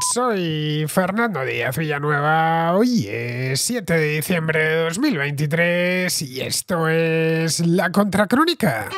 Soy Fernando Díaz Villanueva. Hoy es 7 de diciembre de 2023 y esto es La Contracrónica.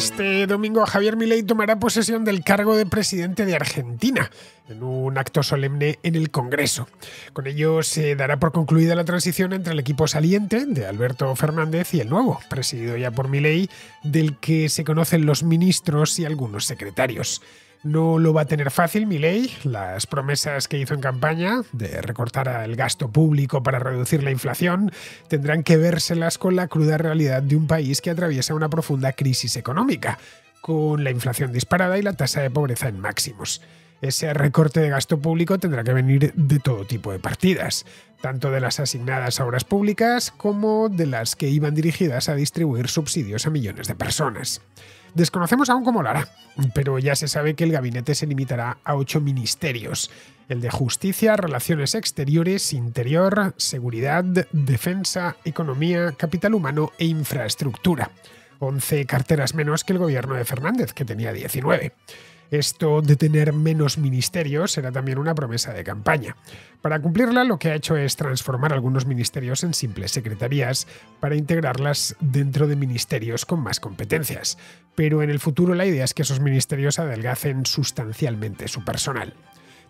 Este domingo Javier Milei tomará posesión del cargo de presidente de Argentina en un acto solemne en el Congreso. Con ello se dará por concluida la transición entre el equipo saliente de Alberto Fernández y el nuevo, presidido ya por Milei, del que se conocen los ministros y algunos secretarios. No lo va a tener fácil ley. Las promesas que hizo en campaña de recortar el gasto público para reducir la inflación tendrán que vérselas con la cruda realidad de un país que atraviesa una profunda crisis económica, con la inflación disparada y la tasa de pobreza en máximos. Ese recorte de gasto público tendrá que venir de todo tipo de partidas, tanto de las asignadas a obras públicas como de las que iban dirigidas a distribuir subsidios a millones de personas. Desconocemos aún cómo lo hará, pero ya se sabe que el gabinete se limitará a ocho ministerios, el de Justicia, Relaciones Exteriores, Interior, Seguridad, Defensa, Economía, Capital Humano e Infraestructura. 11 carteras menos que el gobierno de Fernández, que tenía 19. Esto de tener menos ministerios era también una promesa de campaña. Para cumplirla lo que ha hecho es transformar algunos ministerios en simples secretarías para integrarlas dentro de ministerios con más competencias. Pero en el futuro la idea es que esos ministerios adelgacen sustancialmente su personal.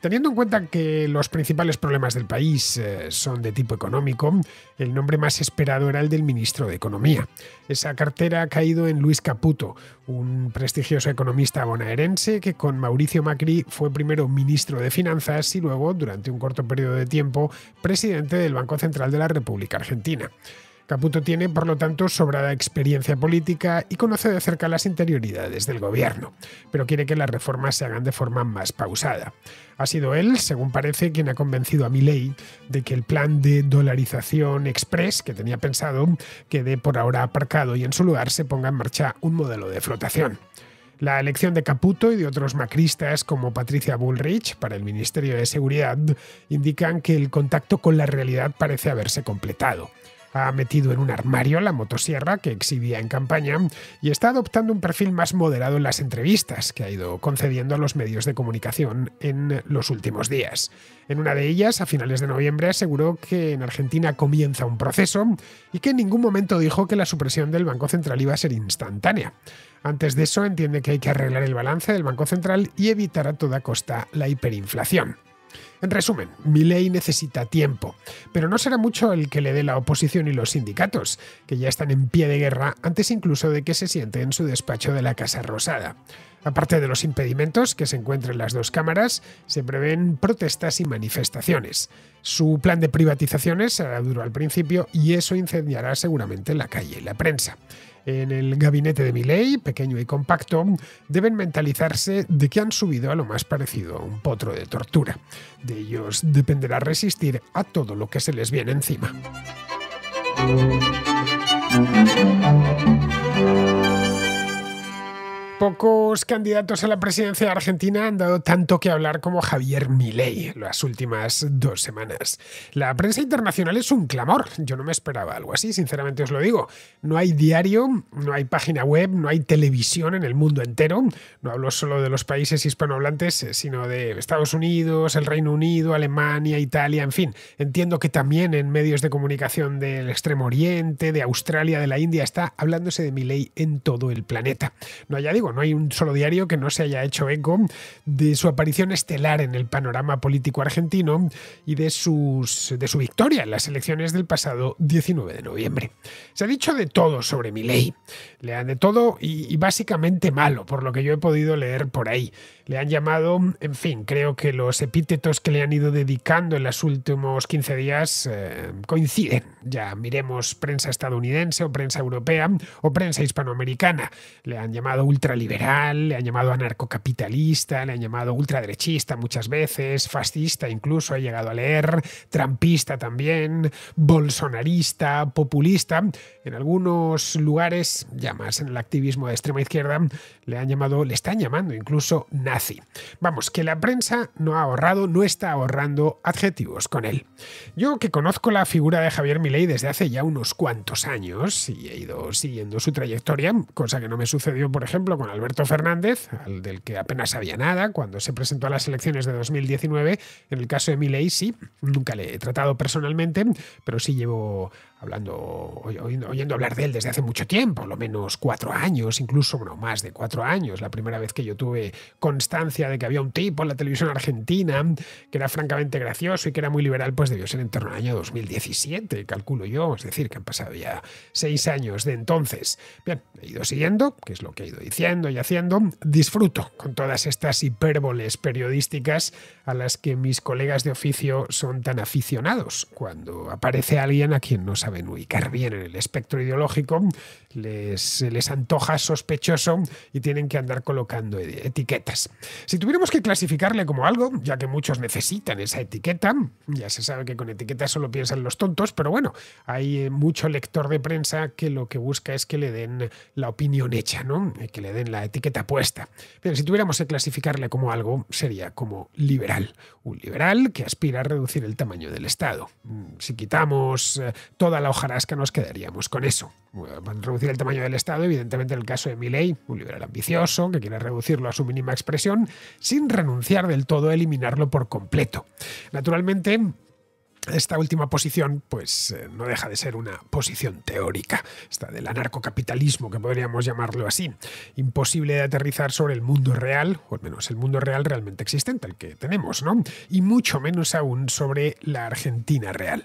Teniendo en cuenta que los principales problemas del país eh, son de tipo económico, el nombre más esperado era el del ministro de Economía. Esa cartera ha caído en Luis Caputo, un prestigioso economista bonaerense que con Mauricio Macri fue primero ministro de Finanzas y luego, durante un corto periodo de tiempo, presidente del Banco Central de la República Argentina. Caputo tiene, por lo tanto, sobrada experiencia política y conoce de cerca las interioridades del gobierno, pero quiere que las reformas se hagan de forma más pausada. Ha sido él, según parece, quien ha convencido a Miley de que el plan de dolarización express que tenía pensado quede por ahora aparcado y en su lugar se ponga en marcha un modelo de flotación. La elección de Caputo y de otros macristas como Patricia Bullrich para el Ministerio de Seguridad indican que el contacto con la realidad parece haberse completado ha metido en un armario la motosierra que exhibía en campaña y está adoptando un perfil más moderado en las entrevistas que ha ido concediendo a los medios de comunicación en los últimos días. En una de ellas, a finales de noviembre, aseguró que en Argentina comienza un proceso y que en ningún momento dijo que la supresión del Banco Central iba a ser instantánea. Antes de eso, entiende que hay que arreglar el balance del Banco Central y evitar a toda costa la hiperinflación. En resumen, Milei necesita tiempo, pero no será mucho el que le dé la oposición y los sindicatos, que ya están en pie de guerra antes incluso de que se siente en su despacho de la Casa Rosada. Aparte de los impedimentos que se encuentren las dos cámaras, se prevén protestas y manifestaciones. Su plan de privatizaciones será duro al principio y eso incendiará seguramente la calle y la prensa en el gabinete de Milley, pequeño y compacto, deben mentalizarse de que han subido a lo más parecido a un potro de tortura. De ellos dependerá resistir a todo lo que se les viene encima. Pocos candidatos a la presidencia de Argentina han dado tanto que hablar como Javier Milei las últimas dos semanas. La prensa internacional es un clamor. Yo no me esperaba algo así, sinceramente os lo digo. No hay diario, no hay página web, no hay televisión en el mundo entero. No hablo solo de los países hispanohablantes, eh, sino de Estados Unidos, el Reino Unido, Alemania, Italia, en fin. Entiendo que también en medios de comunicación del Extremo Oriente, de Australia, de la India, está hablándose de Milei en todo el planeta. No ya digo, no hay un solo diario que no se haya hecho eco de su aparición estelar en el panorama político argentino y de, sus, de su victoria en las elecciones del pasado 19 de noviembre. Se ha dicho de todo sobre mi ley. Le han de todo y, básicamente malo, por lo que yo he podido leer por ahí. Le han llamado, en fin, creo que los epítetos que le han ido dedicando en los últimos 15 días eh, coinciden. Ya miremos prensa estadounidense o prensa europea o prensa hispanoamericana. Le han llamado ultra liberal, le han llamado anarcocapitalista, le han llamado ultraderechista muchas veces, fascista incluso, he llegado a leer, trampista también, bolsonarista, populista. En algunos lugares, ya más en el activismo de extrema izquierda, le han llamado, le están llamando incluso nazi. Vamos, que la prensa no ha ahorrado, no está ahorrando adjetivos con él. Yo que conozco la figura de Javier Milei desde hace ya unos cuantos años y he ido siguiendo su trayectoria, cosa que no me sucedió, por ejemplo, con Alberto Fernández, al del que apenas sabía nada cuando se presentó a las elecciones de 2019. En el caso de Milei, sí, nunca le he tratado personalmente, pero sí llevo hablando, oyendo, hablar de él desde hace mucho tiempo, lo menos cuatro años, incluso bueno, más de cuatro años. La primera vez que yo tuve constancia de que había un tipo en la televisión argentina que era francamente gracioso y que era muy liberal, pues debió ser en torno al año 2017, calculo yo. Es decir, que han pasado ya seis años de entonces. Bien, he ido siguiendo, que es lo que he ido diciendo y haciendo. Disfruto con todas estas hipérboles periodísticas a las que mis colegas de oficio son tan aficionados. Cuando aparece alguien a quien no se ubicar bien en el espectro ideológico, les, les antoja sospechoso y tienen que andar colocando e-, etiquetas. Si tuviéramos que clasificarle como algo, ya que muchos necesitan esa etiqueta, ya se sabe que con etiquetas solo piensan los tontos, pero bueno, hay eh, mucho lector de prensa que lo que busca es que le den la opinión hecha, ¿no? Eh, que le den la etiqueta puesta. Pero si tuviéramos que clasificarle como algo, sería como liberal. Un liberal que aspira a reducir el tamaño del Estado. Mm, si quitamos eh, todas la hojarasca nos quedaríamos con eso. reducir el tamaño del Estado, evidentemente en el caso de Milley, un liberal ambicioso que quiere reducirlo a su mínima expresión sin renunciar del todo a eliminarlo por completo. Naturalmente, esta última posición, pues eh, no deja de ser una posición teórica, esta del anarcocapitalismo, que podríamos llamarlo así, imposible de aterrizar sobre el mundo real, o al menos el mundo real realmente existente, el que tenemos, ¿no? Y mucho menos aún sobre la Argentina real.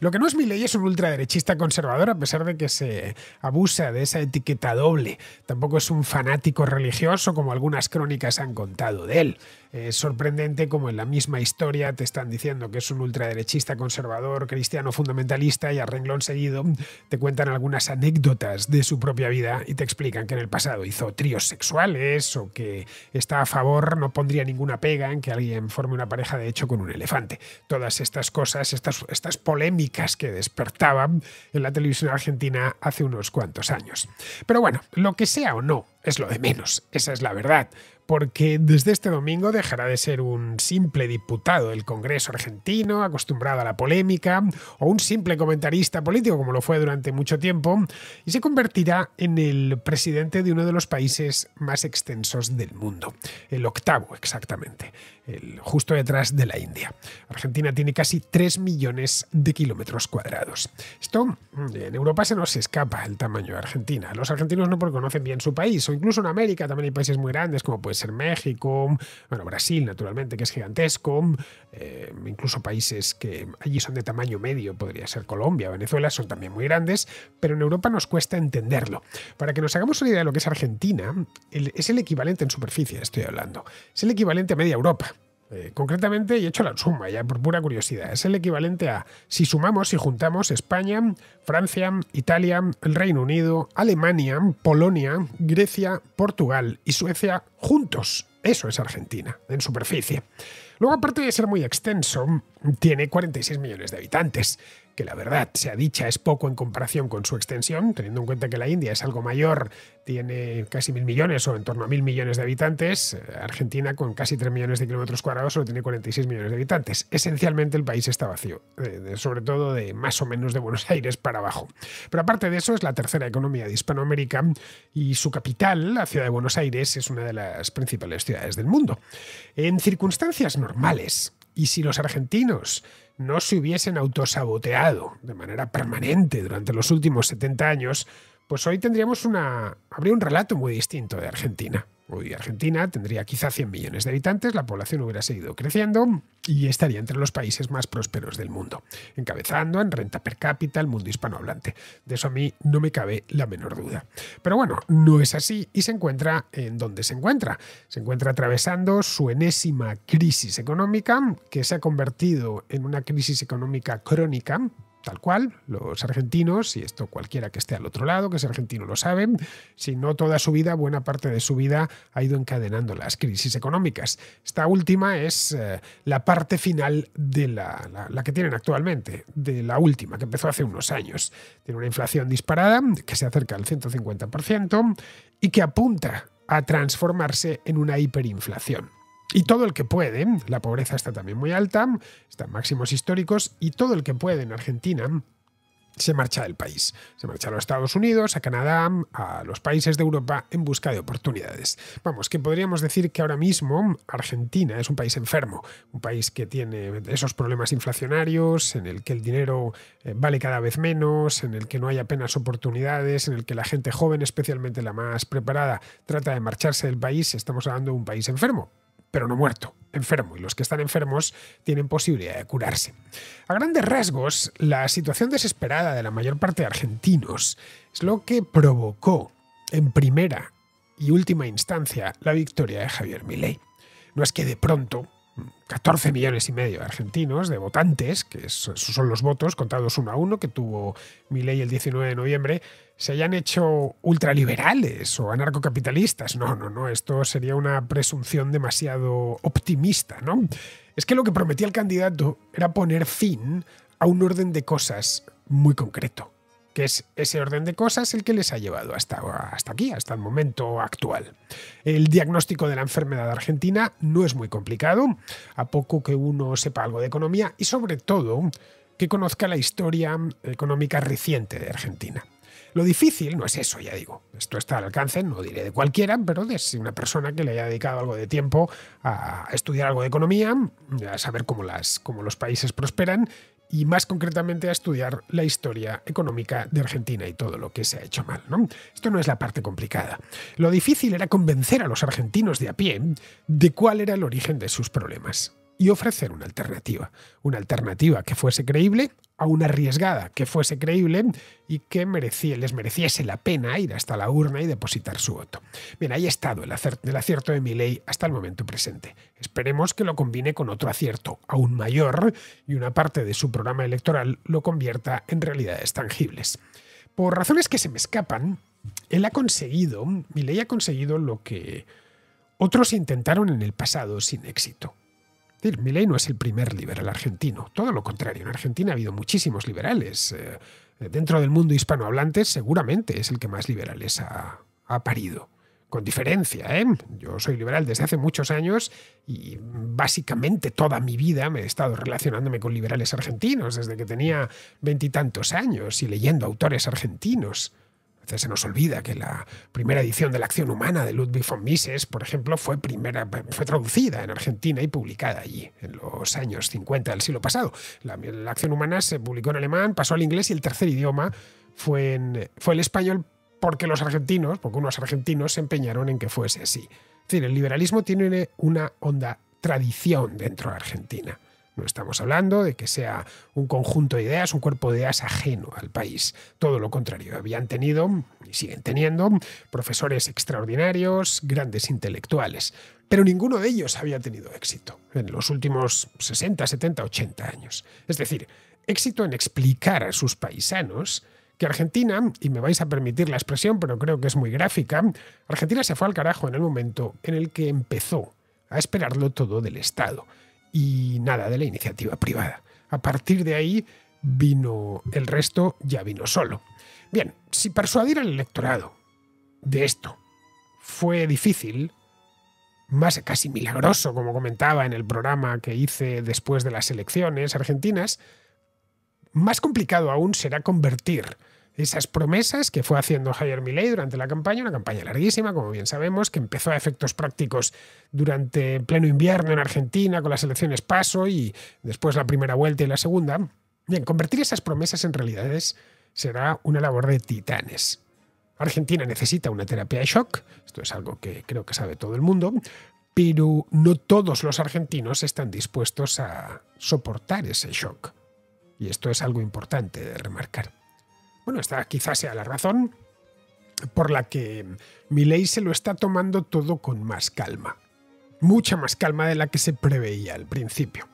Lo que no es mi ley es un ultraderechista conservador, a pesar de que se abusa de esa etiqueta doble. Tampoco es un fanático religioso, como algunas crónicas han contado de él es eh, sorprendente como en la misma historia te están diciendo que es un ultraderechista conservador, cristiano fundamentalista y a renglón seguido te cuentan algunas anécdotas de su propia vida y te explican que en el pasado hizo tríos sexuales o que está a favor, no pondría ninguna pega en que alguien forme una pareja de hecho con un elefante. Todas estas cosas, estas, estas polémicas que despertaban en la televisión argentina hace unos cuantos años. Pero bueno, lo que sea o no, es lo de menos, esa es la verdad, porque desde este domingo dejará de ser un simple diputado del Congreso argentino, acostumbrado a la polémica, o un simple comentarista político como lo fue durante mucho tiempo, y se convertirá en el presidente de uno de los países más extensos del mundo, el octavo exactamente, el justo detrás de la India. Argentina tiene casi 3 millones de kilómetros cuadrados. Esto en Europa se nos escapa el tamaño de Argentina. Los argentinos no conocen bien su país, incluso en América también hay países muy grandes, como puede ser México, bueno, Brasil, naturalmente, que es gigantesco, eh, incluso países que allí son de tamaño medio, podría ser Colombia, Venezuela, son también muy grandes, pero en Europa nos cuesta entenderlo. Para que nos hagamos una idea de lo que es Argentina, es el equivalente en superficie, estoy hablando, es el equivalente a media Europa. Eh, concretamente, y he hecho la suma ya por pura curiosidad, es el equivalente a, si sumamos y juntamos España, Francia, Italia, el Reino Unido, Alemania, Polonia, Grecia, Portugal y Suecia juntos. Eso es Argentina, en superficie. Luego, aparte de ser muy extenso, tiene 46 millones de habitantes que la verdad sea dicha es poco en comparación con su extensión, teniendo en cuenta que la India es algo mayor, tiene casi mil millones o en torno a mil millones de habitantes, eh, Argentina con casi 3 millones de kilómetros cuadrados solo tiene 46 millones de habitantes. Esencialmente el país está vacío, sobre todo de más o menos de Buenos Aires para abajo. Pero aparte de eso es la tercera economía de Hispanoamérica y su capital, la ciudad de Buenos Aires, es una de las principales ciudades del mundo. En circunstancias normales, y si los argentinos no se hubiesen autosaboteado de manera permanente durante los últimos 70 años, pues hoy tendríamos una habría un relato muy distinto de Argentina. Hoy Argentina tendría quizá 100 millones de habitantes, la población hubiera seguido creciendo y estaría entre los países más prósperos del mundo, encabezando en renta per cápita el mundo hispanohablante. De eso a mí no me cabe la menor duda. Pero bueno, no es así y se encuentra en donde se encuentra. Se encuentra atravesando su enésima crisis económica, que se ha convertido en una crisis económica crónica tal cual, los argentinos, y esto cualquiera que esté al otro lado, que es argentino lo sabe, si no toda su vida, buena parte de su vida ha ido encadenando las crisis económicas. Esta última es eh, la parte final de la, que tienen actualmente, de la última, que empezó hace unos años. Tiene una inflación disparada que se acerca al 150% y que apunta a transformarse en una hiperinflación. Y todo el que puede, la pobreza está también muy alta, están máximos históricos, y todo el que puede en Argentina se marcha del país. Se marcha a los Estados Unidos, a Canadá, a los países de Europa en busca de oportunidades. Vamos, que podríamos decir que ahora mismo Argentina es un país enfermo, un país que tiene esos problemas inflacionarios, en el que el dinero eh, vale cada vez menos, en el que no hay apenas oportunidades, en el que la gente joven, especialmente la más preparada, trata de marcharse del país. Estamos hablando de un país enfermo pero no muerto, enfermo, y los que están enfermos tienen posibilidad de curarse. A grandes rasgos, la situación desesperada de la mayor parte de argentinos es lo que provocó, en primera y última instancia, la victoria de Javier Milei. No es que de pronto 14 millones y medio de argentinos, de votantes, que son los votos contados uno a uno que tuvo Milei el 19 de noviembre, se hayan hecho ultraliberales o anarcocapitalistas. No, no, no, esto sería una presunción demasiado optimista, ¿no? Es que lo que prometía el candidato era poner fin a un orden de cosas muy concreto, que es ese orden de cosas el que les ha llevado hasta, hasta aquí, hasta el momento actual. El diagnóstico de la enfermedad argentina no es muy complicado, a poco que uno sepa algo de economía y sobre todo que conozca la historia económica reciente de Argentina. Lo difícil no es eso, ya digo. Esto está al alcance, no diré de cualquiera, pero de una persona que le haya dedicado algo de tiempo a estudiar algo de economía, a saber cómo, las, cómo los países prosperan y más concretamente a estudiar la historia económica de Argentina y todo lo que se ha hecho mal. Esto no es la parte complicada. Lo difícil era convencer a los argentinos de a pie de cuál era el origen de sus problemas y ofrecer una alternativa. Una alternativa que fuese creíble a una arriesgada que fuese creíble y que les mereciese la pena ir hasta la urna y depositar su voto. Bien, ahí ha estado el, acierto de Milley hasta el momento presente. Esperemos que lo combine con otro acierto aún mayor y una parte de su programa electoral lo convierta en realidades tangibles. Por razones que se me escapan, él ha conseguido, Milley ha conseguido lo que otros intentaron en el pasado sin éxito, decir, no es el primer liberal argentino, todo lo contrario, en Argentina ha habido muchísimos liberales. Eh, dentro del mundo hispanohablante seguramente es el que más liberales ha, parido. Con diferencia, ¿eh? Yo soy liberal desde hace muchos años y básicamente toda mi vida me he estado relacionándome con liberales argentinos, desde que tenía veintitantos años y leyendo autores argentinos se nos olvida que la primera edición de La acción humana de Ludwig von Mises, por ejemplo, fue, primera, fue traducida en Argentina y publicada allí en los años 50 del siglo pasado. La, acción humana se publicó en alemán, pasó al inglés y el tercer idioma fue, fue el español porque los argentinos, porque unos argentinos se empeñaron en que fuese así. Es decir, el liberalismo tiene una honda tradición dentro de Argentina. No estamos hablando de que sea un conjunto de ideas, un cuerpo de ideas ajeno al país. Todo lo contrario, habían tenido y siguen teniendo profesores extraordinarios, grandes intelectuales, pero ninguno de ellos había tenido éxito en los últimos 60, 70, 80 años. Es decir, éxito en explicar a sus paisanos que Argentina, y me vais a permitir la expresión, pero creo que es muy gráfica, Argentina se fue al carajo en el momento en el que empezó a esperarlo todo del Estado y nada de la iniciativa privada. A partir de ahí vino el resto, ya vino solo. Bien, si persuadir al electorado de esto fue difícil, más casi milagroso, como comentaba en el programa que hice después de las elecciones argentinas, más complicado aún será convertir esas promesas que fue haciendo Javier Milei durante la campaña, una campaña larguísima, como bien sabemos, que empezó a efectos prácticos durante pleno invierno en Argentina con las elecciones paso y después la primera vuelta y la segunda. Bien, convertir esas promesas en realidades será una labor de titanes. Argentina necesita una terapia de shock, esto es algo que creo que sabe todo el mundo, pero no todos los argentinos están dispuestos a soportar ese shock. Y esto es algo importante de remarcar. Bueno, esta quizás sea la razón por la que Milei se lo está tomando todo con más calma. Mucha más calma de la que se preveía al principio.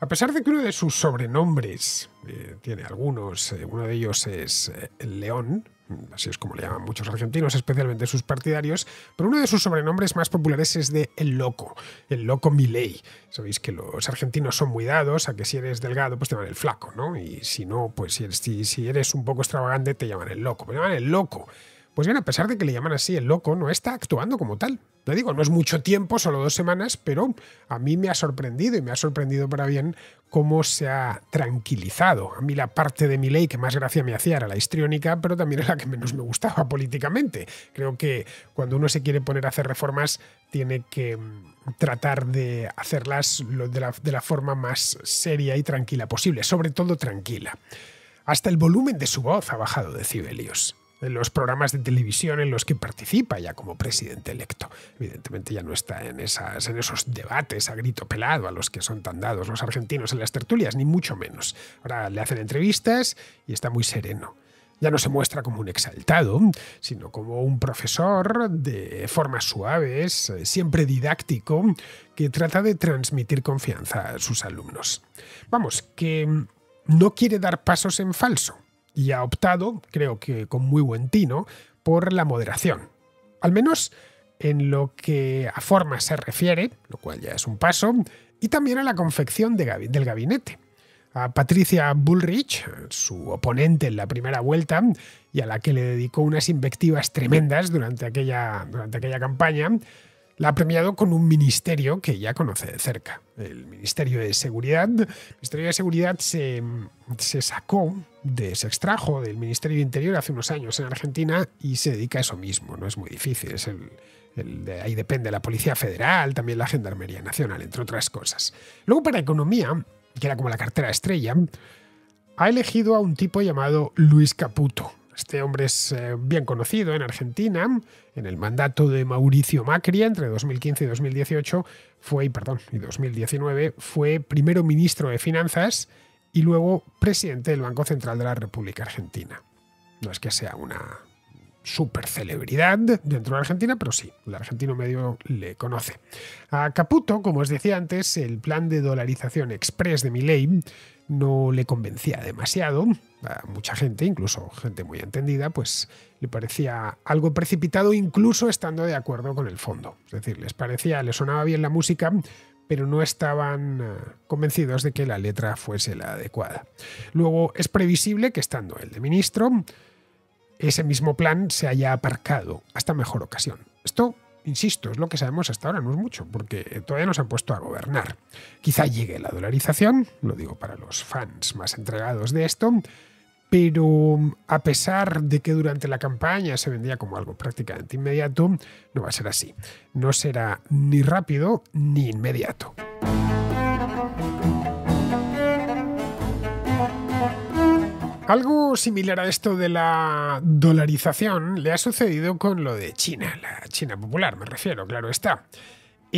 A pesar de que uno de sus sobrenombres eh, tiene algunos, eh, uno de ellos es el eh, León, Mm, así es como le llaman muchos argentinos, especialmente sus partidarios, pero uno de sus sobrenombres más populares es de El Loco, El Loco Milei. Sabéis que los argentinos son muy dados a que si eres delgado, pues te llaman el flaco, ¿no? Y si no, pues si eres, si, si eres un poco extravagante, te llaman el loco, pero pues llaman el loco. Pues bien, a pesar de que le llaman así, el loco no está actuando como tal. Lo digo, no es mucho tiempo, solo dos semanas, pero a mí me ha sorprendido y me ha sorprendido para bien cómo se ha tranquilizado. A mí la parte de mi ley que más gracia me hacía era la histriónica, pero también era la que menos me gustaba políticamente. Creo que cuando uno se quiere poner a hacer reformas, tiene que mm, tratar de hacerlas de la, de la forma más seria y tranquila posible, sobre todo tranquila. Hasta el volumen de su voz ha bajado decibelios en los programas de televisión en los que participa ya como presidente electo. Evidentemente ya no está en, esas, en esos debates a grito pelado a los que son tan dados los argentinos en las tertulias, ni mucho menos. Ahora le hacen entrevistas y está muy sereno. Ya no se muestra como un exaltado, sino como un profesor de formas suaves, eh, siempre didáctico, que trata de transmitir confianza a sus alumnos. Vamos, que no quiere dar pasos en falso y ha optado, creo que con muy buen tino, por la moderación. Al menos en lo que a forma se refiere, lo cual ya es un paso, y también a la confección del gabinete. A Patricia Bullrich, su oponente en la primera vuelta, y a la que le dedicó unas invectivas tremendas durante aquella, durante aquella campaña, la ha premiado con un ministerio que ya conoce de cerca, el Ministerio de Seguridad. El Ministerio de Seguridad se, sacó, de, se extrajo del Ministerio de Interior hace unos años en Argentina y se dedica a eso mismo, no es muy difícil, es ahí depende la Policía Federal, también la Gendarmería Nacional, entre otras cosas. Luego para Economía, que era como la cartera estrella, ha elegido a un tipo llamado Luis Caputo, este hombre es eh, bien conocido en Argentina. En el mandato de Mauricio Macri entre 2015 y 2018 fue, perdón, y 2019 fue primero ministro de Finanzas y luego presidente del Banco Central de la República Argentina. No es que sea una super celebridad dentro de Argentina, pero sí, el argentino medio le conoce. A Caputo, como os decía antes, el plan de dolarización express de Milei no le convencía demasiado mucha gente, incluso gente muy entendida, pues le parecía algo precipitado incluso estando de acuerdo con el fondo. Es decir, les parecía, les sonaba bien la música, pero no estaban eh, convencidos de que la letra fuese la adecuada. Luego es previsible que estando el de ministro, ese mismo plan se haya aparcado hasta mejor ocasión. Esto, insisto, es lo que sabemos hasta ahora, no es mucho, porque todavía nos han puesto a gobernar. Quizá llegue la dolarización, lo digo para los fans más entregados de esto, pero mm, a pesar de que durante la campaña se vendía como algo prácticamente inmediato, no va a ser así. No será ni rápido ni inmediato. Algo similar a esto de la dolarización le ha sucedido con lo de China, la China popular me refiero, claro está.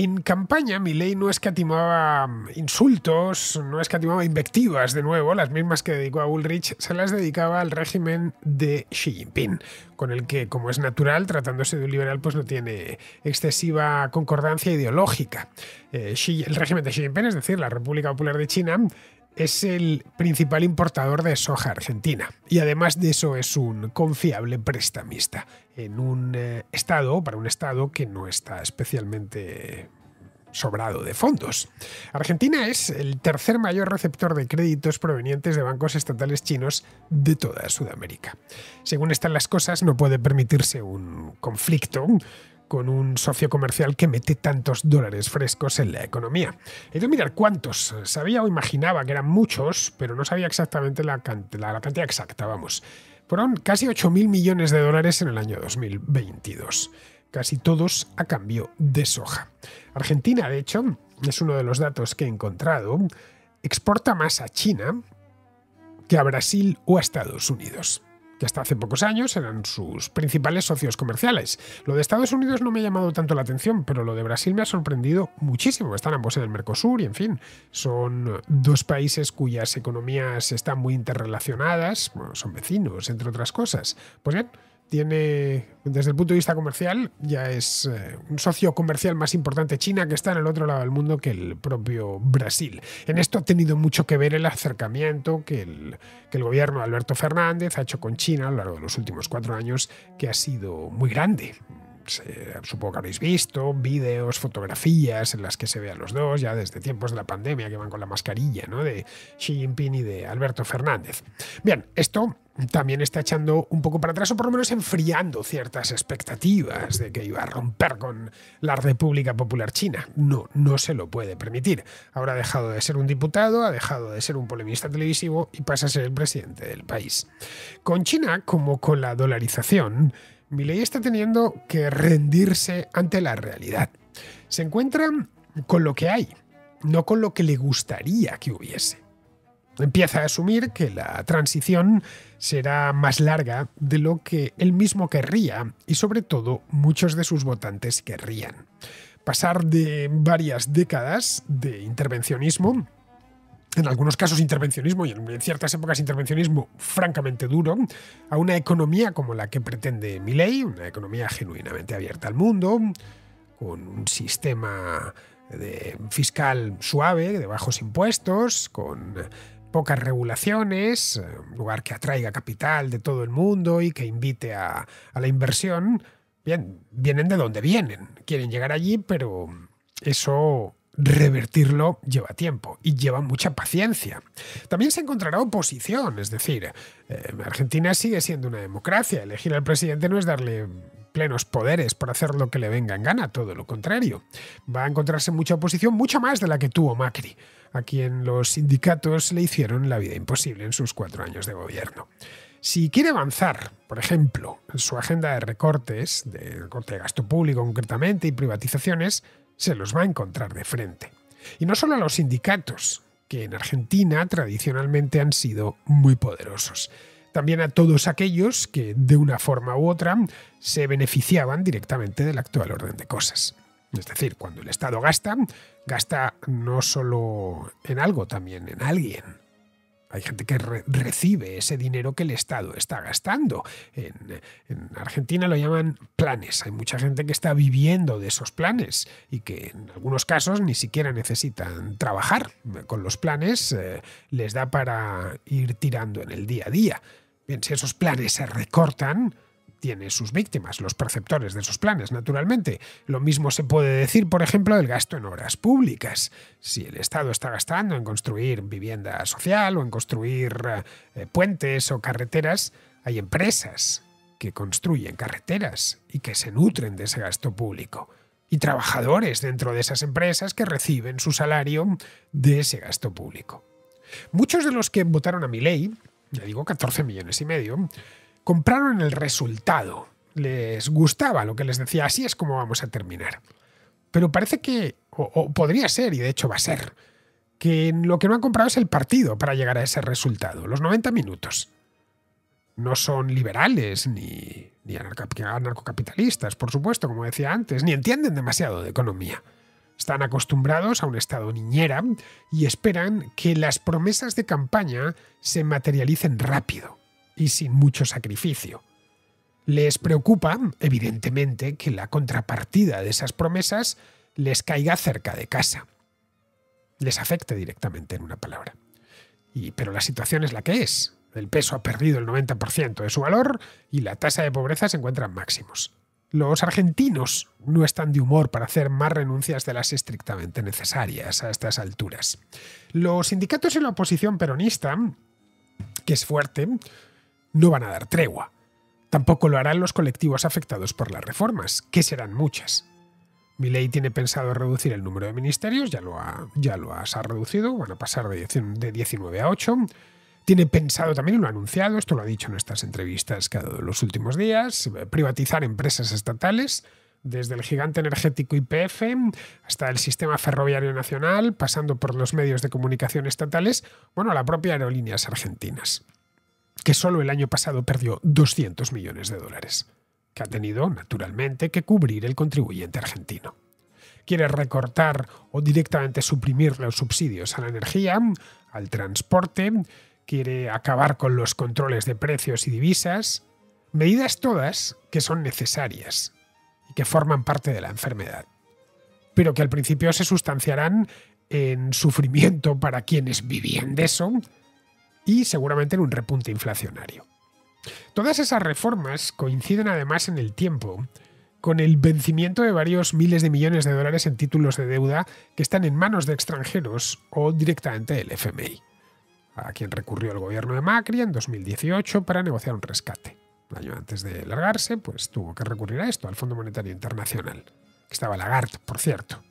En campaña, ley no escatimaba insultos, no escatimaba invectivas, de nuevo, las mismas que dedicó a Ulrich, se las dedicaba al régimen de Xi Jinping, con el que, como es natural, tratándose de un liberal, pues no tiene excesiva concordancia ideológica. Eh, el régimen de Xi Jinping, es decir, la República Popular de China, es el principal importador de soja argentina y además de eso es un confiable prestamista en un eh, estado, para un estado que no está especialmente sobrado de fondos. Argentina es el tercer mayor receptor de créditos provenientes de bancos estatales chinos de toda Sudamérica. Según están las cosas, no puede permitirse un conflicto con un socio comercial que mete tantos dólares frescos en la economía. He de mirar cuántos. Sabía o imaginaba que eran muchos, pero no sabía exactamente la, la cantidad exacta, vamos. Fueron casi 8.000 millones de dólares en el año 2022, casi todos a cambio de soja. Argentina, de hecho, es uno de los datos que he encontrado, exporta más a China que a Brasil o a Estados Unidos que hasta hace pocos años eran sus principales socios comerciales. Lo de Estados Unidos no me ha llamado tanto la atención, pero lo de Brasil me ha sorprendido muchísimo. Están ambos en el Mercosur y, en fin, son dos países cuyas economías están muy interrelacionadas, son vecinos, entre otras cosas. Pues bien, tiene, desde el punto de vista comercial, ya es eh, un socio comercial más importante China que está en el otro lado del mundo que el propio Brasil. En esto ha tenido mucho que ver el acercamiento que el, que el gobierno de Alberto Fernández ha hecho con China a lo largo de los últimos cuatro años, que ha sido muy grande, pues, eh, supongo que habréis visto vídeos, fotografías en las que se ve a los dos, ya desde tiempos de la pandemia, que van con la mascarilla, ¿no? De Xi Jinping y de Alberto Fernández. Bien, esto también está echando un poco para atrás, o por lo menos enfriando ciertas expectativas de que iba a romper con la República Popular China. No, no se lo puede permitir. Ahora ha dejado de ser un diputado, ha dejado de ser un polemista televisivo y pasa a ser el presidente del país. Con China, como con la dolarización, Miley está teniendo que rendirse ante la realidad. Se encuentra con lo que hay, no con lo que le gustaría que hubiese. Empieza a asumir que la transición será más larga de lo que él mismo querría y sobre todo muchos de sus votantes querrían. Pasar de varias décadas de intervencionismo en algunos casos intervencionismo y en ciertas épocas intervencionismo francamente duro, a una economía como la que pretende Milley, una economía genuinamente abierta al mundo, con un sistema fiscal suave, de bajos impuestos, con pocas regulaciones, un lugar que atraiga capital de todo el mundo y que invite a, a la inversión. Bien, vienen de donde vienen, quieren llegar allí, pero eso revertirlo lleva tiempo y lleva mucha paciencia. También se encontrará oposición, es decir, eh, Argentina sigue siendo una democracia, elegir al presidente no es darle plenos poderes para hacer lo que le venga en gana, todo lo contrario. Va a encontrarse mucha oposición, mucha más de la que tuvo Macri, a quien los sindicatos le hicieron la vida imposible en sus cuatro años de gobierno. Si quiere avanzar, por ejemplo, en su agenda de recortes, de recorte de gasto público concretamente y privatizaciones, se los va a encontrar de frente. Y no solo a los sindicatos, que en Argentina tradicionalmente han sido muy poderosos. También a todos aquellos que, de una forma u otra, se beneficiaban directamente del actual orden de cosas. Es decir, cuando el Estado gasta, gasta no solo en algo, también en alguien. Hay gente que recibe ese dinero que el Estado está gastando. En, Argentina lo llaman planes. Hay mucha gente que está viviendo de esos planes y que en algunos casos ni siquiera necesitan trabajar. Con los planes eh, les da para ir tirando en el día a día. Bien, si esos planes se recortan, tiene sus víctimas, los perceptores de sus planes, naturalmente. Lo mismo se puede decir, por ejemplo, del gasto en obras públicas. Si el Estado está gastando en construir vivienda social o en construir eh, puentes o carreteras, hay empresas que construyen carreteras y que se nutren de ese gasto público. Y trabajadores dentro de esas empresas que reciben su salario de ese gasto público. Muchos de los que votaron a mi ley, ya digo 14 millones y medio, Compraron el resultado. Les gustaba lo que les decía, así es como vamos a terminar. Pero parece que, o, podría ser, y de hecho va a ser, que lo que no han comprado es el partido para llegar a ese resultado, los 90 minutos. No son liberales ni, ni anarcocapitalistas, por supuesto, como decía antes, ni entienden demasiado de economía. Están acostumbrados a un estado niñera y esperan que las promesas de campaña se materialicen rápido y sin mucho sacrificio. Les preocupa, evidentemente, que la contrapartida de esas promesas les caiga cerca de casa. Les afecte directamente, en una palabra. pero la situación es la que es. El peso ha perdido el 90% de su valor y la tasa de pobreza se encuentra en máximos. Los argentinos no están de humor para hacer más renuncias de las estrictamente necesarias a estas alturas. Los sindicatos y la oposición peronista, que es fuerte, no van a dar tregua. Tampoco lo harán los colectivos afectados por las reformas, que serán muchas. ley tiene pensado reducir el número de ministerios, ya lo ha, ya lo ha reducido, van a pasar de 19 a 8. Tiene pensado también, lo ha anunciado, esto lo ha dicho en estas entrevistas que ha dado los últimos días, privatizar empresas estatales, desde el gigante energético IPF hasta el sistema ferroviario nacional, pasando por los medios de comunicación estatales, bueno, a la propia aerolíneas argentinas que solo el año pasado perdió 200 millones de dólares, que ha tenido, naturalmente, que cubrir el contribuyente argentino. Quiere recortar o directamente suprimir los subsidios a la energía, al transporte, quiere acabar con los controles de precios y divisas, medidas todas que son necesarias y que forman parte de la enfermedad, pero que al principio se sustanciarán en sufrimiento para quienes vivían de eso y seguramente en un repunte inflacionario. Todas esas reformas coinciden además en el tiempo con el vencimiento de varios miles de millones de dólares en títulos de deuda que están en manos de extranjeros o directamente del FMI, a quien recurrió el gobierno de Macri en 2018 para negociar un rescate. Un año antes de largarse, pues tuvo que recurrir a esto, al Fondo Monetario Internacional, estaba Lagarde, por cierto,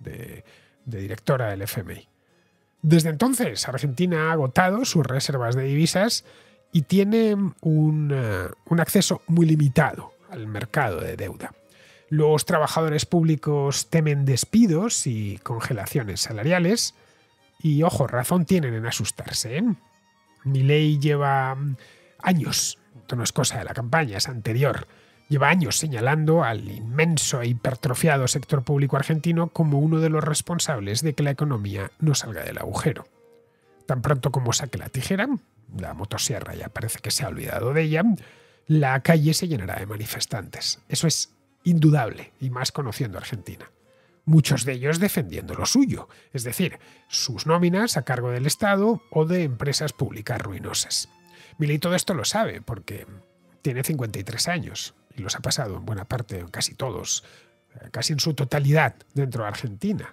de directora del FMI. Desde entonces, Argentina ha agotado sus reservas de divisas y tiene eh, un, acceso muy limitado al mercado de deuda. Los trabajadores públicos temen despidos y congelaciones salariales. Y ojo, razón tienen en asustarse. ¿eh? Mi ley lleva mm, años, esto no es cosa de la campaña, es anterior, lleva años señalando al inmenso e hipertrofiado sector público argentino como uno de los responsables de que la economía no salga del agujero. Tan pronto como saque la tijera, la motosierra ya parece que se ha olvidado de ella, la calle se llenará de manifestantes. Eso es indudable, y más conociendo Argentina. Muchos de ellos defendiendo lo suyo, es decir, sus nóminas a cargo del Estado o de empresas públicas ruinosas. Y todo esto lo sabe, porque tiene 53 años, y los ha pasado en buena parte, en casi todos, eh, casi en su totalidad dentro de Argentina.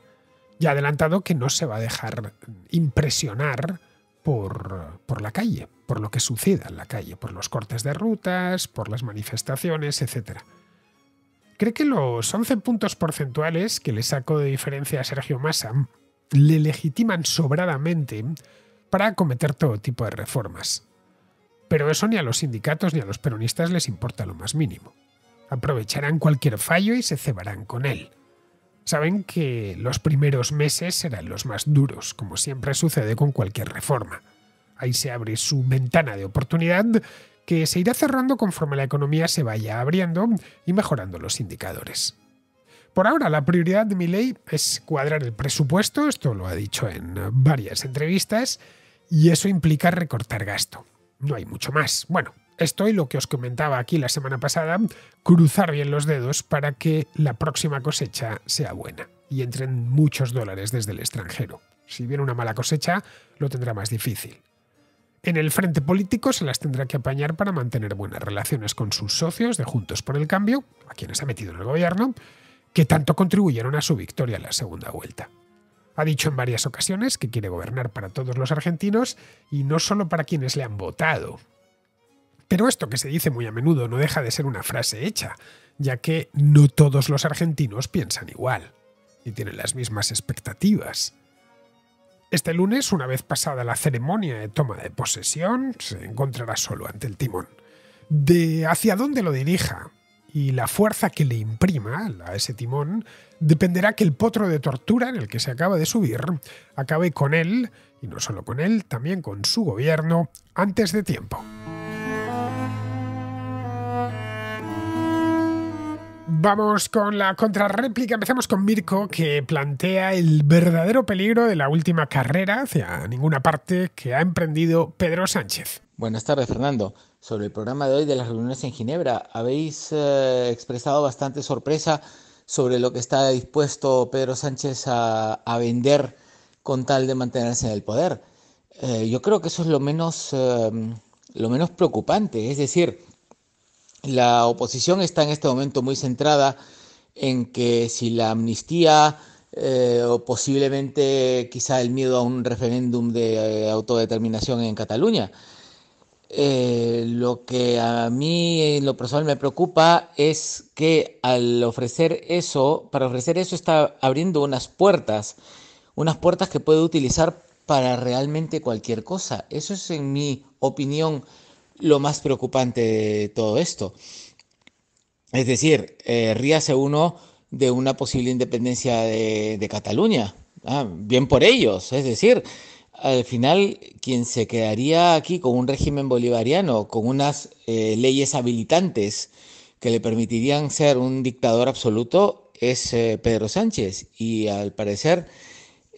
Y ha adelantado que no se va a dejar impresionar por, por la calle, por lo que suceda en la calle, por los cortes de rutas, por las manifestaciones, etc. Cree que los 11 puntos porcentuales que le sacó de diferencia a Sergio Massa le legitiman sobradamente para acometer todo tipo de reformas. Pero eso ni a los sindicatos ni a los peronistas les importa lo más mínimo. Aprovecharán cualquier fallo y se cebarán con él. Saben que los primeros meses serán los más duros, como siempre sucede con cualquier reforma. Ahí se abre su ventana de oportunidad que se irá cerrando conforme la economía se vaya abriendo y mejorando los indicadores. Por ahora, la prioridad de mi ley es cuadrar el presupuesto, esto lo ha dicho en varias entrevistas, y eso implica recortar gasto no hay mucho más. Bueno, esto y lo que os comentaba aquí la semana pasada, cruzar bien los dedos para que la próxima cosecha sea buena y entren muchos dólares desde el extranjero. Si viene una mala cosecha, lo tendrá más difícil. En el frente político se las tendrá que apañar para mantener buenas relaciones con sus socios de Juntos por el Cambio, a quienes ha metido en el gobierno, que tanto contribuyeron a su victoria en la segunda vuelta. Ha dicho en varias ocasiones que quiere gobernar para todos los argentinos y no solo para quienes le han votado. Pero esto que se dice muy a menudo no deja de ser una frase hecha, ya que no todos los argentinos piensan igual y tienen las mismas expectativas. Este lunes, una vez pasada la ceremonia de toma de posesión, se encontrará solo ante el timón. De hacia dónde lo dirija, y la fuerza que le imprima a ese timón dependerá que el potro de tortura en el que se acaba de subir acabe con él, y no solo con él, también con su gobierno, antes de tiempo. Vamos con la contrarréplica. Empezamos con Mirko, que plantea el verdadero peligro de la última carrera hacia ninguna parte que ha emprendido Pedro Sánchez. Buenas tardes, Fernando sobre el programa de hoy de las reuniones en Ginebra. Habéis eh, expresado bastante sorpresa sobre lo que está dispuesto Pedro Sánchez a, vender con tal de mantenerse en el poder. Eh, yo creo que eso es lo menos, em, lo menos preocupante. Es decir, la oposición está en este momento muy centrada en que si la amnistía eh, o posiblemente quizá el miedo a un referéndum de autodeterminación en Cataluña. Eh, lo que a mí eh, en lo personal me preocupa es que al ofrecer eso, para ofrecer eso está abriendo unas puertas, unas puertas que puede utilizar para realmente cualquier cosa. Eso es en mi opinión lo más preocupante de todo esto. Es decir, eh, ríase uno de una posible independencia de, Cataluña. Ah, bien por ellos, es decir, al final quien se quedaría aquí con un régimen bolivariano, con unas eh, leyes habilitantes que le permitirían ser un dictador absoluto, es eh, Pedro Sánchez. Y al parecer,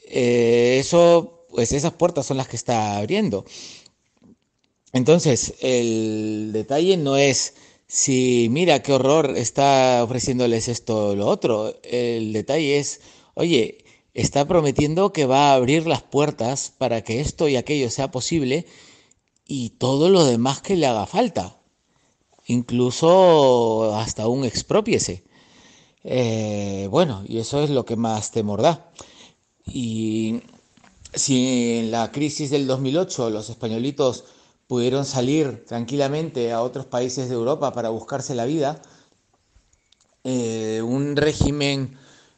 eh, eso, pues esas puertas son las que está abriendo. Entonces, el detalle no es si, mira, qué horror está ofreciéndoles esto o lo otro. El detalle es, oye, está prometiendo que va a abrir las puertas para que esto y aquello sea posible y todo lo demás que le haga falta, incluso hasta un expropiese. Eh, bueno, y eso es lo que más temor da. Y si en la crisis del 2008 los españolitos pudieron salir tranquilamente a otros países de Europa para buscarse la vida, eh, un régimen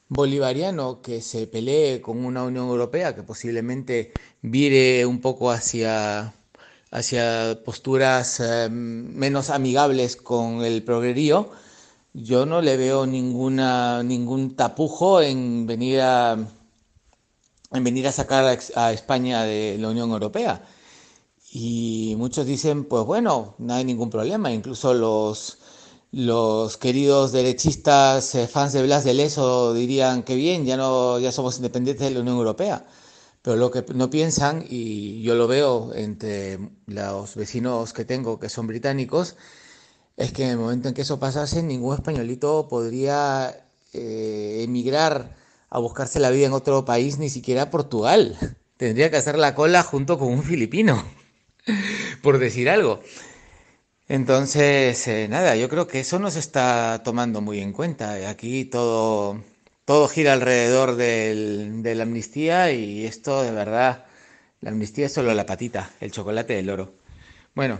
bolivariano que se pelee con una Unión Europea que posiblemente vire un poco hacia, hacia posturas eh, menos amigables con el progrerío, yo no le veo ninguna, ningún tapujo en venir en venir a sacar a, España de la Unión Europea. Y muchos dicen, pues bueno, no hay ningún problema, incluso los los queridos derechistas eh, fans de Blas de Leso dirían que bien, ya no ya somos independientes de la Unión Europea. Pero lo que no piensan, y yo lo veo entre los vecinos que tengo que son británicos, es que en el momento en que eso pasase, ningún españolito podría eh, emigrar a buscarse la vida en otro país, ni siquiera a Portugal. Tendría que hacer la cola junto con un filipino, por decir algo. Entonces, eh, nada, yo creo que eso nos está tomando muy en cuenta. Aquí todo, todo gira alrededor de la amnistía y esto de verdad, la amnistía es solo la patita, el chocolate del oro. Bueno,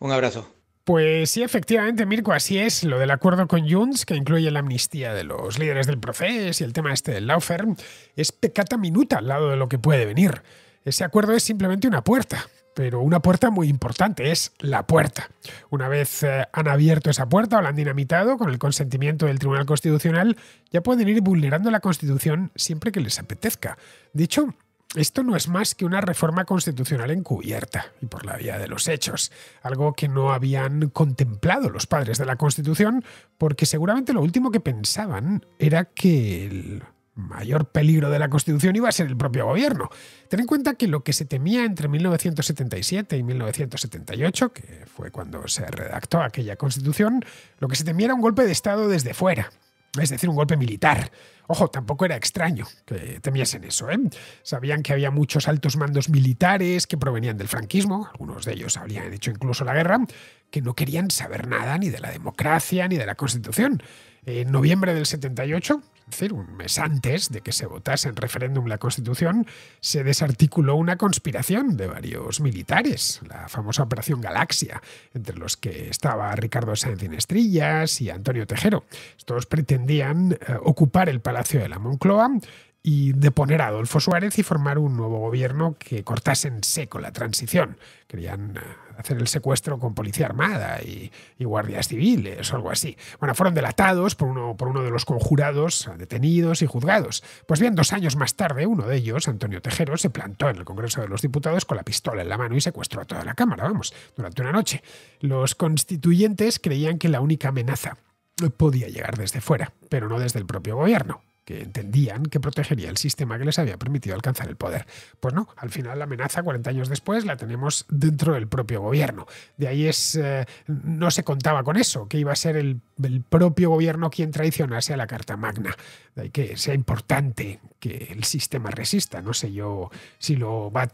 un abrazo. Pues sí, efectivamente, Mirko, así es. Lo del acuerdo con Junts, que incluye la amnistía de los líderes del proceso y el tema este del Laufer, es pecata minuta al lado de lo que puede venir. Ese acuerdo es simplemente una puerta, pero una puerta muy importante es la puerta. Una vez eh, han abierto esa puerta o la han dinamitado con el consentimiento del Tribunal Constitucional, ya pueden ir vulnerando la Constitución siempre que les apetezca. Dicho, esto no es más que una reforma constitucional encubierta y por la vía de los hechos, algo que no habían contemplado los padres de la Constitución, porque seguramente lo último que pensaban era que el mayor peligro de la Constitución iba a ser el propio gobierno. Ten en cuenta que lo que se temía entre 1977 y 1978, que fue cuando se redactó aquella Constitución, lo que se temía era un golpe de Estado desde fuera, es decir, un golpe militar. Ojo, tampoco era extraño que temiesen eso. ¿eh? Sabían que había muchos altos mandos militares que provenían del franquismo, algunos de ellos habrían hecho incluso la guerra, que no querían saber nada ni de la democracia ni de la Constitución. En noviembre del 78 decir, un mes antes de que se votase en referéndum la Constitución, se desarticuló una conspiración de varios militares, la famosa Operación Galaxia, entre los que estaba Ricardo Sáenz Inestrillas y Antonio Tejero. Estos pretendían eh, ocupar el Palacio de la Moncloa, y deponer a Adolfo Suárez y formar un nuevo gobierno que cortase en seco la transición. Querían eh, hacer el secuestro con policía armada y, guardias civiles o algo así. Bueno, fueron delatados por uno, por uno de los conjurados, eh, detenidos y juzgados. Pues bien, dos años más tarde, uno de ellos, Antonio Tejero, se plantó en el Congreso de los Diputados con la pistola en la mano y secuestró a toda la Cámara, vamos, durante una noche. Los constituyentes creían que la única amenaza podía llegar desde fuera, pero no desde el propio gobierno que entendían que protegería el sistema que les había permitido alcanzar el poder. Pues no, al final la amenaza 40 años después la tenemos dentro del propio gobierno. De ahí es, eh, no se contaba con eso, que iba a ser el, el propio gobierno quien traicionase a la Carta Magna que sea importante que el sistema resista. No sé yo si, lo va, a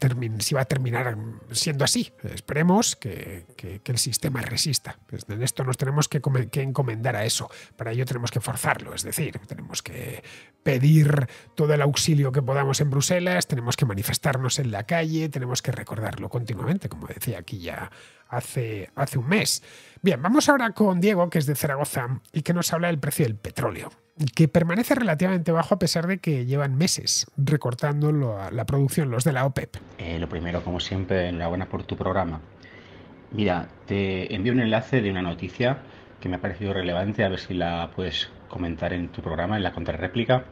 terminar siendo así. Esperemos que, el sistema resista. Pues en esto nos tenemos que, que, encomendar a eso. Para ello tenemos que forzarlo. Es decir, tenemos que pedir todo el auxilio que podamos en Bruselas, tenemos que manifestarnos en la calle, tenemos que recordarlo continuamente, como decía aquí ya hace, hace un mes. Bien, vamos ahora con Diego, que es de Zaragoza, y que nos habla del precio del petróleo, que permanece relativamente bajo a pesar de que llevan meses recortando la producción los de la OPEP. Eh, lo primero, como siempre, enhorabuena por tu programa. Mira, te envío un enlace de una noticia que me ha parecido relevante, a ver si la puedes comentar en tu programa, en la contrarréplica.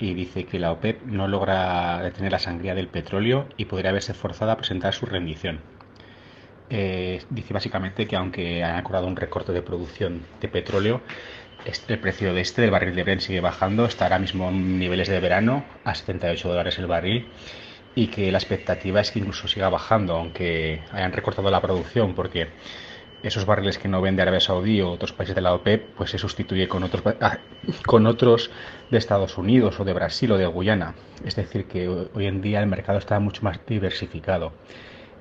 Y dice que la OPEP no logra detener la sangría del petróleo y podría haberse forzada a presentar su rendición. Eh, dice básicamente que aunque han acordado un recorte de producción de petróleo, el precio de este, del barril de Brent, sigue bajando, está ahora mismo en niveles de verano, a 78 dólares el barril, y que la expectativa es que incluso siga bajando, aunque hayan recortado la producción, porque esos barriles que no vende Arabia Saudí o otros países de la OPEP, pues se sustituye con otros, ah, con otros de Estados Unidos o de Brasil o de Guyana. Es decir, que hoy en día el mercado está mucho más diversificado.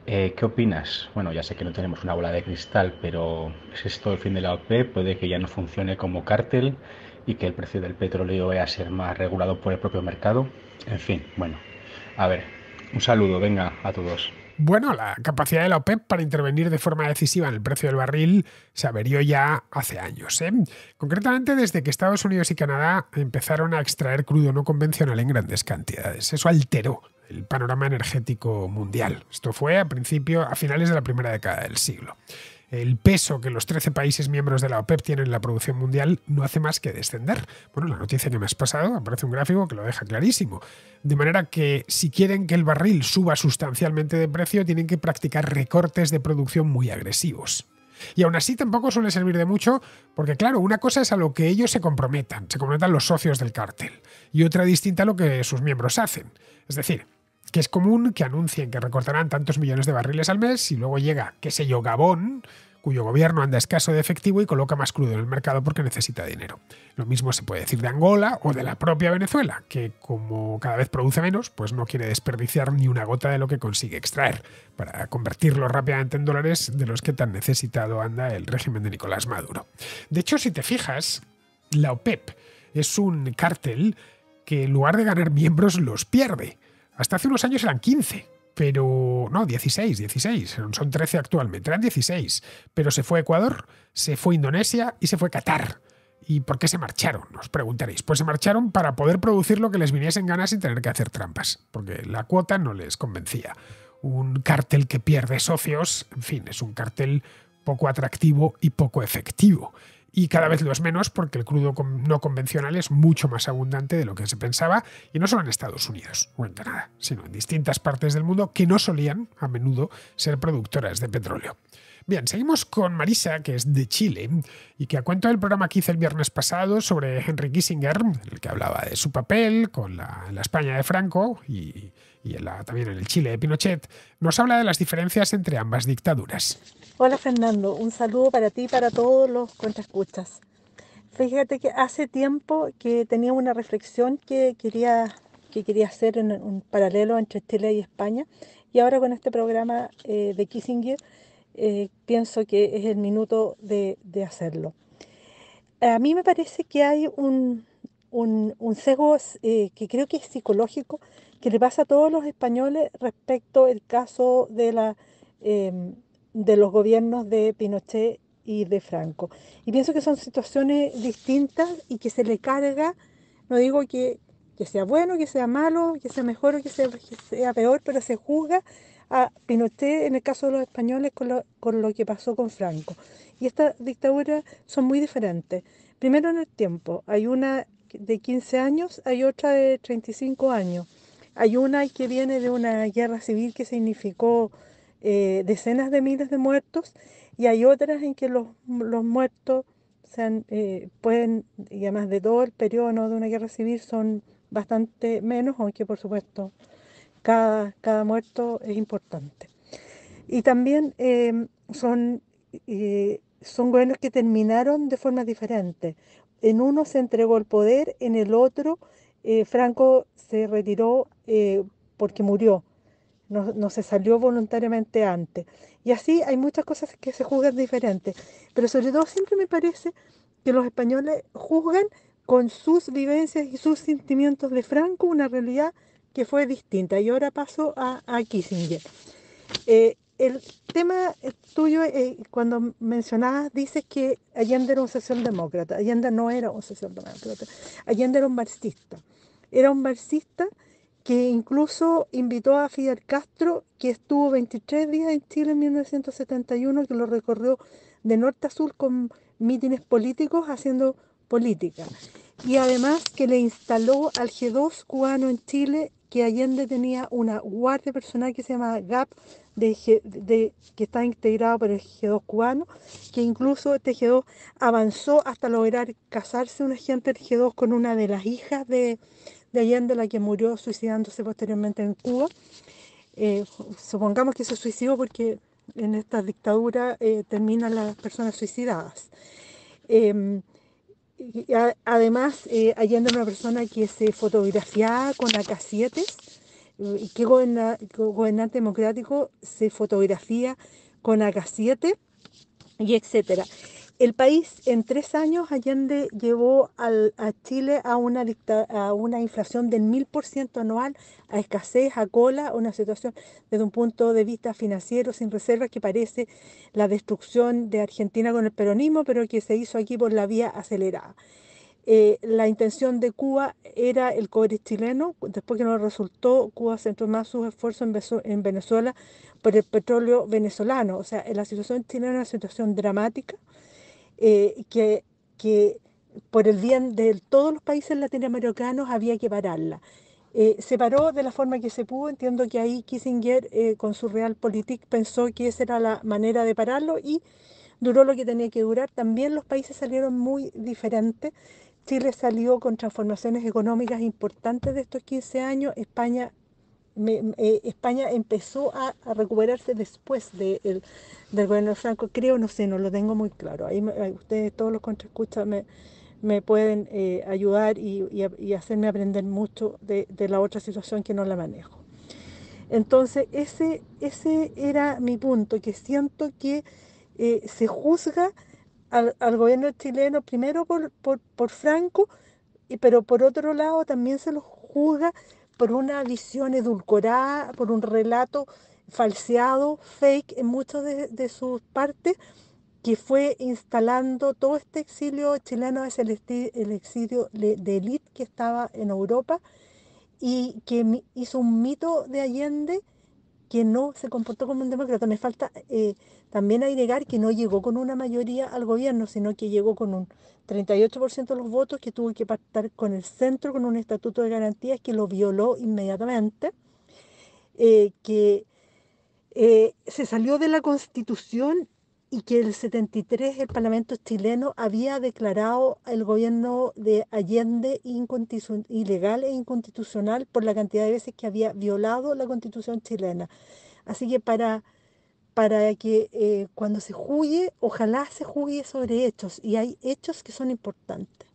Eh, ¿Qué opinas? Bueno, ya sé que no tenemos una bola de cristal, pero ¿es esto el fin de la OPEP? Puede que ya no funcione como cártel y que el precio del petróleo vaya a ser más regulado por el propio mercado. En fin, bueno, a ver, un saludo, venga a todos. Bueno, la capacidad de la OPEP para intervenir de forma decisiva en el precio del barril se averió ya hace años. ¿eh? Concretamente desde que Estados Unidos y Canadá empezaron a extraer crudo no convencional en grandes cantidades. Eso alteró el panorama energético mundial. Esto fue a, principio, a finales de la primera década del siglo. El peso que los 13 países miembros de la OPEP tienen en la producción mundial no hace más que descender. Bueno, la noticia que me has pasado aparece un gráfico que lo deja clarísimo. De manera que si quieren que el barril suba sustancialmente de precio, tienen que practicar recortes de producción muy agresivos. Y aún así tampoco suele servir de mucho, porque claro, una cosa es a lo que ellos se comprometan, se comprometan los socios del cártel, y otra distinta a lo que sus miembros hacen. Es decir, que es común que anuncien que recortarán tantos millones de barriles al mes y luego llega, qué sé yo, Gabón, cuyo gobierno anda escaso de efectivo y coloca más crudo en el mercado porque necesita dinero. Lo mismo se puede decir de Angola o de la propia Venezuela, que como cada vez produce menos, pues no quiere desperdiciar ni una gota de lo que consigue extraer, para convertirlo rápidamente en dólares de los que tan necesitado anda el régimen de Nicolás Maduro. De hecho, si te fijas, la OPEP es un cártel que en lugar de ganar miembros los pierde hasta hace unos años eran 15, pero no, 16, 16, son 13 actualmente, eran 16, pero se fue a Ecuador, se fue a Indonesia y se fue a Qatar. ¿Y por qué se marcharon? Os preguntaréis. Pues se marcharon para poder producir lo que les viniesen ganas sin tener que hacer trampas, porque la cuota no les convencía. Un cartel que pierde socios, en fin, es un cartel poco atractivo y poco efectivo y cada vez lo es menos porque el crudo no convencional es mucho más abundante de lo que se pensaba, y no solo en Estados Unidos o en Canadá, sino en distintas partes del mundo que no solían a menudo ser productoras de petróleo. Bien, seguimos con Marisa, que es de Chile, y que a cuento del programa que hice el viernes pasado sobre Henry Kissinger, el que hablaba de su papel con la, España de Franco y, también en el Chile de Pinochet, nos habla de las diferencias entre ambas dictaduras. Hola Fernando, un saludo para ti y para todos los escuchas. Fíjate que hace tiempo que tenía una reflexión que quería, que quería hacer en un paralelo entre Chile y España, y ahora con este programa eh, de Kissinger eh, pienso que es el minuto de, hacerlo. A mí me parece que hay un, un, sesgo eh, que creo que es psicológico, que le pasa a todos los españoles respecto al caso de, la, em, de los gobiernos de Pinochet y de Franco. Y pienso que son situaciones distintas y que se le carga, no digo que, sea bueno, que sea malo, que sea mejor o que sea peor, pero se juzga a ah, Pinochet en el caso de los españoles con lo, que pasó con Franco. Y estas dictaduras son muy diferentes. Primero en el tiempo, hay una de 15 años, hay otra de 35 años. Hay una que viene de una guerra civil que significó eh, decenas de miles de muertos y hay otras en que los, muertos eh, pueden, y además de todo el periodo de una guerra civil, son bastante menos, aunque por supuesto cada, muerto es importante. Y también eh, son, eh, son gobiernos que terminaron de forma diferente. En uno se entregó el poder, en el otro eh, Franco se retiró porque murió, no, no, se salió voluntariamente antes. Y así hay muchas cosas que se juzgan diferentes. Pero sobre todo siempre me parece que los españoles juzgan con sus vivencias y sus sentimientos de Franco una realidad que fue distinta. Y ahora paso a, Kissinger. Eh, el tema eh, tuyo, eh, cuando mencionabas, dices que Allende era un socialdemócrata. Allende no era un socialdemócrata. Allende era un marxista. Era un marxista que incluso invitó a Fidel Castro, que estuvo 23 días en Chile en 1971, que lo recorrió de norte a sur con mítines políticos haciendo política. Y además que le instaló al G2 cubano en Chile que Allende tenía una guardia personal que se llama GAP, de, que está integrado por el G2 cubano, que incluso este G2 avanzó hasta lograr casarse una agente del G2 con una de las hijas de, Allende, la que murió suicidándose posteriormente en Cuba. Eh, supongamos que se suicidó porque en esta dictadura eh, terminan las personas suicidadas. Em, además, eh, una persona que se fotografiaba con AK-7 eh, y que gobernante democrático se fotografía con AK-7 y etcétera el país en tres años, Allende llevó a Chile a una, a una inflación del 1000% anual, a escasez, a cola, una situación desde un punto de vista financiero sin reservas que parece la destrucción de Argentina con el peronismo, pero que se hizo aquí por la vía acelerada. Eh, la intención de Cuba era el cobre chileno, después que no resultó, Cuba centró más sus esfuerzos en Venezuela por el petróleo venezolano. O sea, la situación chilena es una situación dramática eh, que, que por el bien de todos los países latinoamericanos había que pararla. Eh, se paró de la forma que se pudo. Entiendo que ahí Kissinger eh, con su Realpolitik pensó que esa era la manera de pararlo y duró lo que tenía que durar. También los países salieron muy diferentes. Chile salió con transformaciones económicas importantes de estos 15 años, España eh, España empezó a, recuperarse después del gobierno de Franco, creo, no sé, no lo tengo muy claro. Ahí eh, ustedes, todos los contraescuchas, me, me pueden eh, ayudar y, hacerme aprender mucho de, la otra situación que no la manejo. Entonces, ese, ese era mi punto, que siento que se juzga al, gobierno chileno primero por, por, Franco, pero por otro lado también se lo juzga por una visión edulcorada, por un relato falseado, fake en muchas de, sus partes, que fue instalando todo este exilio chileno, es el, el exilio de élite que estaba en Europa y que hizo un mito de Allende que no se comportó como un demócrata. Me falta eh, también agregar que no llegó con una mayoría al gobierno, sino que llegó con un 38% de los votos, que tuvo que pactar con el centro, con un estatuto de garantías que lo violó inmediatamente, eh, que eh, se salió de la constitución y que el 73 el Parlamento chileno había declarado el gobierno de Allende ilegal e inconstitucional por la cantidad de veces que había violado la constitución chilena. Así que para, para que eh, cuando se juzgue, ojalá se juzgue sobre hechos y hay hechos que son importantes.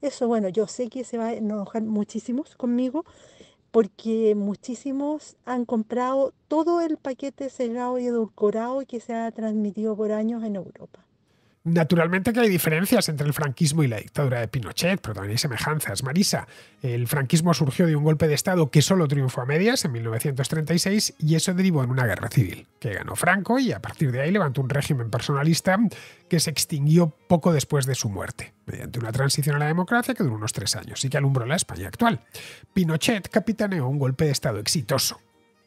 Eso, bueno, yo sé que se va a enojar muchísimos conmigo, porque muchísimos han comprado todo el paquete cerrado y edulcorado que se ha transmitido por años en Europa. Naturalmente que hay diferencias entre el franquismo y la dictadura de Pinochet, pero también hay semejanzas. Marisa, el franquismo surgió de un golpe de Estado que solo triunfó a medias en 1936 y eso derivó en una guerra civil, que ganó Franco y a partir de ahí levantó un régimen personalista que se extinguió poco después de su muerte, mediante una transición a la democracia que duró unos tres años y que alumbró la España actual. Pinochet capitaneó un golpe de Estado exitoso,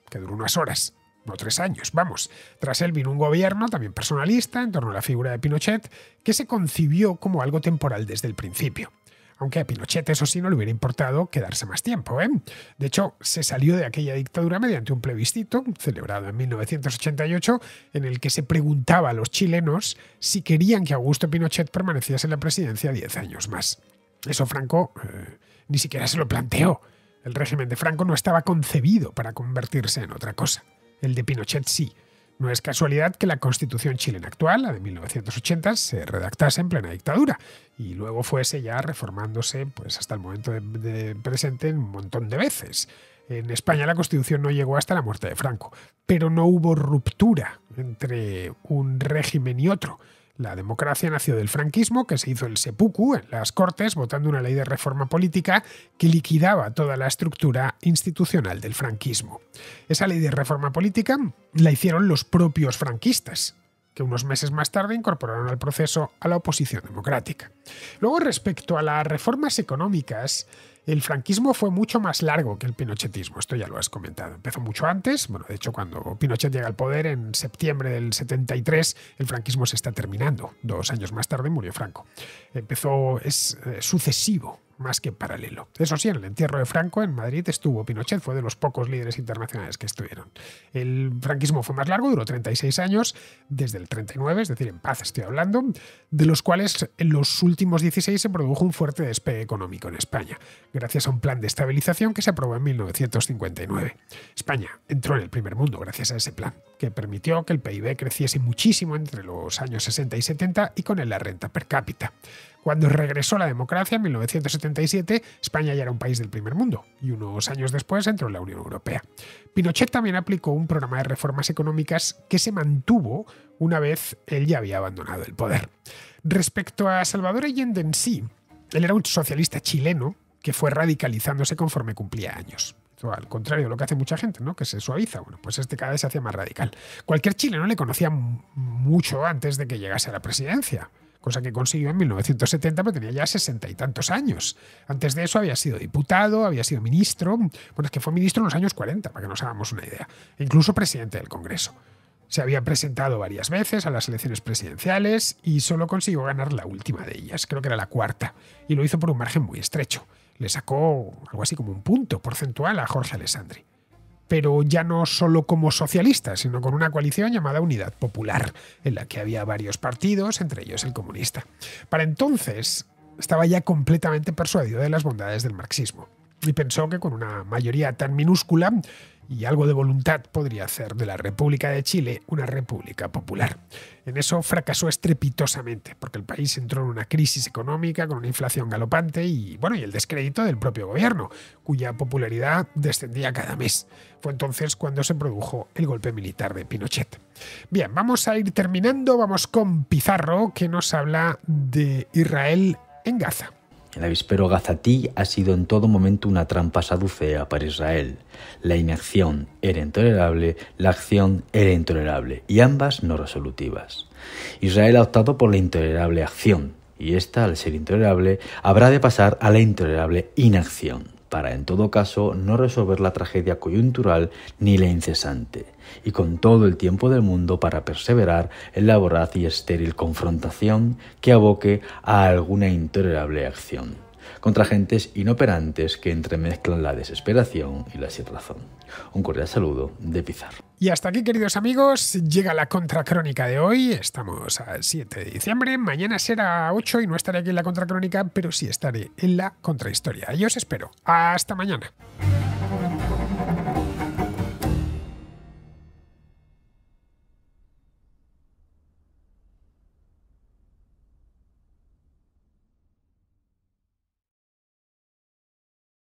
que duró unas horas, no tres años, vamos. Tras él vino un gobierno también personalista en torno a la figura de Pinochet, que se concibió como algo temporal desde el principio. Aunque a Pinochet eso sí no le hubiera importado quedarse más tiempo. ¿eh? De hecho, se salió de aquella dictadura mediante un plebiscito, celebrado en 1988, en el que se preguntaba a los chilenos si querían que Augusto Pinochet permaneciese en la presidencia 10 años más. Eso Franco eh, ni siquiera se lo planteó. El régimen de Franco no estaba concebido para convertirse en otra cosa el de Pinochet sí. No es casualidad que la constitución chilena actual, la de 1980, se redactase en plena dictadura y luego fuese ya reformándose pues, hasta el momento presente un montón de veces. En España la Constitución no llegó hasta la muerte de Franco, pero no hubo ruptura entre un régimen y otro. La democracia nació del franquismo, que se hizo el seppuku en las Cortes, votando una ley de reforma política que liquidaba toda la estructura institucional del franquismo. Esa ley de reforma política la hicieron los propios franquistas, que unos meses más tarde incorporaron al proceso a la oposición democrática. Luego, respecto a las reformas económicas, el franquismo fue mucho más largo que el pinochetismo, esto ya lo has comentado. Empezó mucho antes, bueno, de hecho cuando Pinochet llega al poder en septiembre del 73, el franquismo se está terminando. Dos años más tarde murió Franco. Empezó, es eh, sucesivo más que en paralelo. Eso sí, en el entierro de Franco en Madrid estuvo Pinochet, fue de los pocos líderes internacionales que estuvieron. El franquismo fue más largo, duró 36 años, desde el 39, es decir, en paz estoy hablando, de los cuales en los últimos 16 se produjo un fuerte despegue económico en España, gracias a un plan de estabilización que se aprobó en 1959. España entró en el primer mundo gracias a ese plan, que permitió que el PIB creciese muchísimo entre los años 60 y 70 y con él la renta per cápita. Cuando regresó la democracia en 1977, España ya era un país del primer mundo y unos años después entró en la Unión Europea. Pinochet también aplicó un programa de reformas económicas que se mantuvo una vez él ya había abandonado el poder. Respecto a Salvador Allende en sí, él era un socialista chileno que fue radicalizándose conforme cumplía años. Al contrario de lo que hace mucha gente, ¿no? Que se suaviza. Bueno, pues este cada vez se hacía más radical. Cualquier chileno le conocía mucho antes de que llegase a la presidencia cosa que consiguió en 1970, pero tenía ya sesenta y tantos años. Antes de eso había sido diputado, había sido ministro, bueno, es que fue ministro en los años 40, para que nos hagamos una idea, e incluso presidente del Congreso. Se había presentado varias veces a las elecciones presidenciales y solo consiguió ganar la última de ellas, creo que era la cuarta, y lo hizo por un margen muy estrecho. Le sacó algo así como un punto porcentual a Jorge Alessandri pero ya no solo como socialista, sino con una coalición llamada Unidad Popular, en la que había varios partidos, entre ellos el comunista. Para entonces estaba ya completamente persuadido de las bondades del marxismo y pensó que con una mayoría tan minúscula y algo de voluntad podría hacer de la República de Chile una república popular. En eso fracasó estrepitosamente, porque el país entró en una crisis económica con una inflación galopante y, bueno, y el descrédito del propio gobierno, cuya popularidad descendía cada mes. Fue entonces cuando se produjo el golpe militar de Pinochet. Bien, vamos a ir terminando, vamos con Pizarro, que nos habla de Israel en Gaza. El avispero gazatí ha sido en todo momento una trampa saducea para Israel. La inacción era intolerable, la acción era intolerable, y ambas no resolutivas. Israel ha optado por la intolerable acción, y esta, al ser intolerable, habrá de pasar a la intolerable inacción para en todo caso no resolver la tragedia coyuntural ni la incesante, y con todo el tiempo del mundo para perseverar en la voraz y estéril confrontación que aboque a alguna intolerable acción, contra gentes inoperantes que entremezclan la desesperación y la sinrazón. Un cordial saludo de Pizarro. Y hasta aquí, queridos amigos, llega la contracrónica de hoy. Estamos al 7 de diciembre. Mañana será 8 y no estaré aquí en la contracrónica, pero sí estaré en la contrahistoria. Y os espero. Hasta mañana.